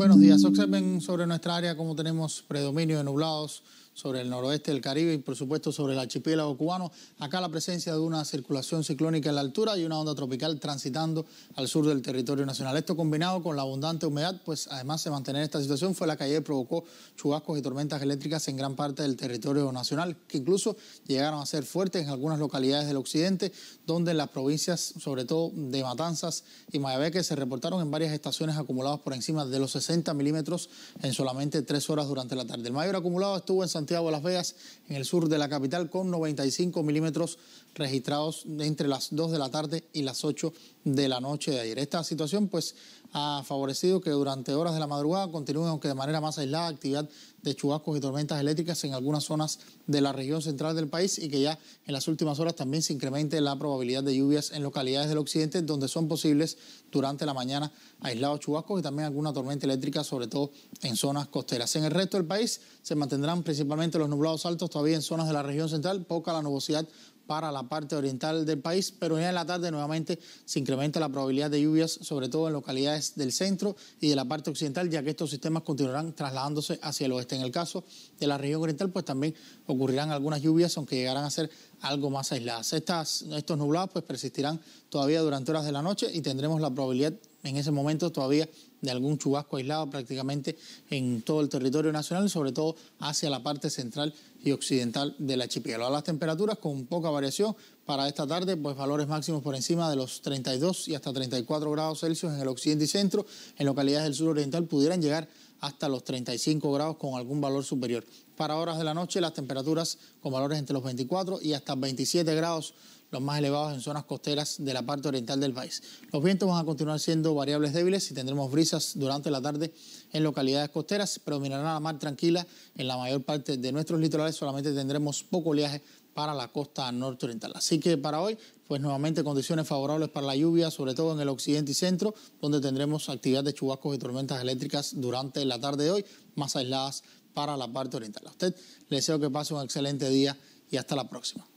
Buenos días. Observen sobre nuestra área cómo tenemos predominio de nublados sobre el noroeste del Caribe y por supuesto sobre el archipiélago cubano. Acá la presencia de una circulación ciclónica en la altura y una onda tropical transitando al sur del territorio nacional. Esto combinado con la abundante humedad, pues además de mantener esta situación fue la que ayer provocó chubascos y tormentas eléctricas en gran parte del territorio nacional, que incluso llegaron a ser fuertes en algunas localidades del occidente, donde en las provincias, sobre todo de Matanzas y Mayabeque, se reportaron en varias estaciones acumuladas por encima de los 60 milímetros en solamente tres horas durante la tarde. El mayor acumulado estuvo en Santiago de las Vegas, en el sur de la capital, con 95 milímetros registrados entre las 2 de la tarde y las 8 de la noche de ayer. Esta situación pues ha favorecido que durante horas de la madrugada continúe, aunque de manera más aislada, actividad de chubascos y tormentas eléctricas en algunas zonas de la región central del país y que ya en las últimas horas también se incremente la probabilidad de lluvias en localidades del occidente donde son posibles durante la mañana aislados chubascos y también alguna tormenta eléctrica, sobre todo en zonas costeras. En el resto del país se mantendrán principalmente los nublados altos todavía en zonas de la región central, poca la nubosidad para la parte oriental del país, pero ya en la tarde nuevamente se incrementa la probabilidad de lluvias, sobre todo en localidades del centro y de la parte occidental, ya que estos sistemas continuarán trasladándose hacia el oeste. En el caso de la región oriental, pues también ocurrirán algunas lluvias, aunque llegarán a ser algo más aisladas. Estas, estos nublados pues persistirán todavía durante horas de la noche y tendremos la probabilidad en ese momento todavía de algún chubasco aislado prácticamente en todo el territorio nacional, sobre todo hacia la parte central y occidental de la A las temperaturas con poca variación para esta tarde, pues valores máximos por encima de los 32 y hasta 34 grados Celsius en el occidente y centro, en localidades del sur oriental pudieran llegar hasta los 35 grados con algún valor superior. Para horas de la noche las temperaturas con valores entre los 24 y hasta 27 grados los más elevados en zonas costeras de la parte oriental del país. Los vientos van a continuar siendo variables débiles y tendremos brisa durante la tarde en localidades costeras. Predominará la mar tranquila en la mayor parte de nuestros litorales. Solamente tendremos poco oleaje para la costa norte oriental. Así que para hoy, pues nuevamente condiciones favorables para la lluvia, sobre todo en el occidente y centro, donde tendremos actividad de chubascos y tormentas eléctricas durante la tarde de hoy, más aisladas para la parte oriental. A usted le deseo que pase un excelente día y hasta la próxima.